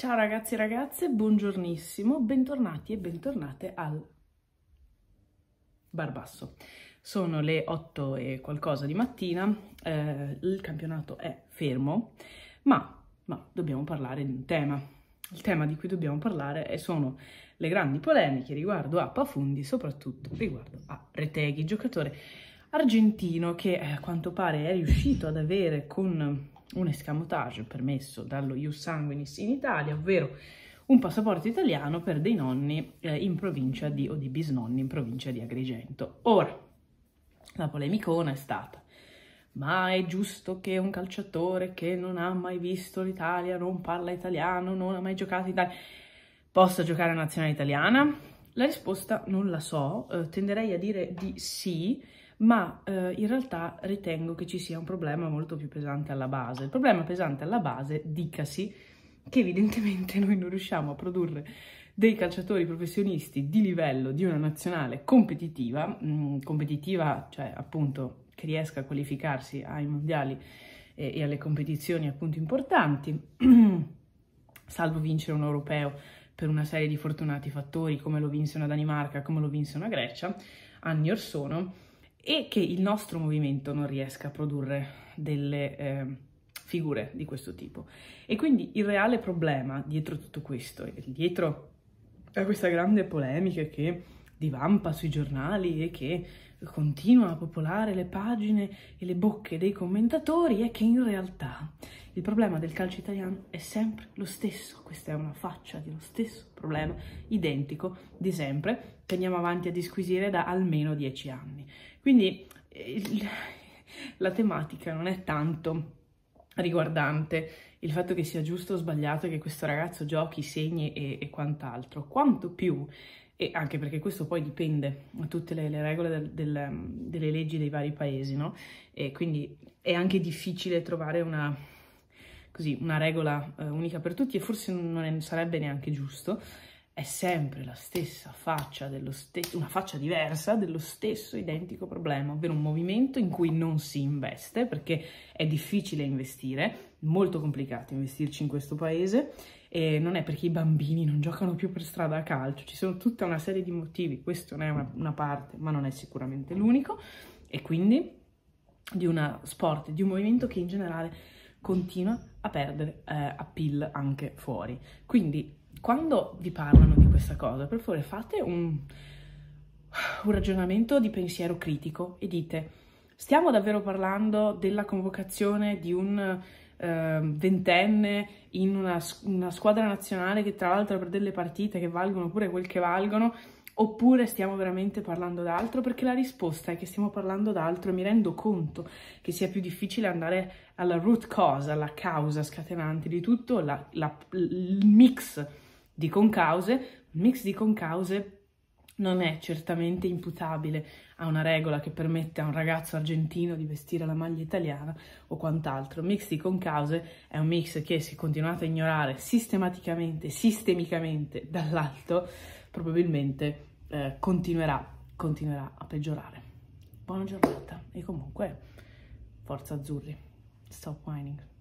Ciao ragazzi e ragazze, buongiornissimo, bentornati e bentornate al Barbasso. Sono le 8 e qualcosa di mattina, eh, il campionato è fermo, ma, ma dobbiamo parlare di un tema. Il tema di cui dobbiamo parlare sono le grandi polemiche riguardo a Pafundi, soprattutto riguardo a Reteghi, giocatore argentino che eh, a quanto pare è riuscito ad avere con un escamotage permesso dallo Ius Sanguinis in Italia, ovvero un passaporto italiano per dei nonni eh, in provincia di, o di bisnonni in provincia di Agrigento. Ora, la polemicona è stata, ma è giusto che un calciatore che non ha mai visto l'Italia, non parla italiano, non ha mai giocato in Italia, possa giocare a nazionale italiana? La risposta non la so, eh, tenderei a dire di sì, ma eh, in realtà ritengo che ci sia un problema molto più pesante alla base. Il problema pesante alla base, dicasi, che evidentemente noi non riusciamo a produrre dei calciatori professionisti di livello di una nazionale competitiva, mh, mm, competitiva, cioè appunto che riesca a qualificarsi ai mondiali e, e alle competizioni appunto importanti, salvo vincere un europeo per una serie di fortunati fattori come lo vinse una Danimarca, come lo vinse una Grecia, anni or sono, e che il nostro movimento non riesca a produrre delle eh, figure di questo tipo. E quindi il reale problema dietro tutto questo, dietro a questa grande polemica che divampa sui giornali e che continua a popolare le pagine e le bocche dei commentatori è che in realtà il problema del calcio italiano è sempre lo stesso, questa è una faccia dello stesso problema identico di sempre che andiamo avanti a disquisire da almeno dieci anni. Quindi eh, il, la tematica non è tanto riguardante il fatto che sia giusto o sbagliato che questo ragazzo giochi, segni e, e quant'altro, quanto più, e anche perché questo poi dipende da tutte le, le regole del, del, delle leggi dei vari paesi, no? E quindi è anche difficile trovare una, così, una regola eh, unica per tutti e forse non è, sarebbe neanche giusto, è sempre la stessa faccia, dello stesso, una faccia diversa dello stesso identico problema, ovvero un movimento in cui non si investe perché è difficile investire, molto complicato investirci in questo paese e non è perché i bambini non giocano più per strada a calcio, ci sono tutta una serie di motivi, questo ne è una, una parte ma non è sicuramente l'unico e quindi di uno sport, di un movimento che in generale continua a perdere eh, appeal anche fuori. Quindi quando vi parlano di questa cosa, per favore fate un, un ragionamento di pensiero critico e dite stiamo davvero parlando della convocazione di un ehm, ventenne in una, una, squadra nazionale che tra l'altro per delle partite che valgono pure quel che valgono oppure stiamo veramente parlando d'altro perché la risposta è che stiamo parlando d'altro e mi rendo conto che sia più difficile andare alla root cause, alla causa scatenante di tutto, la, la, il mix di concause, un mix di concause non è certamente imputabile a una regola che permette a un ragazzo argentino di vestire la maglia italiana o quant'altro. Mix di concause è un mix che se continuate a ignorare sistematicamente, sistemicamente dall'alto, probabilmente eh, continuerà, continuerà a peggiorare. Buona giornata e comunque forza azzurri, stop whining.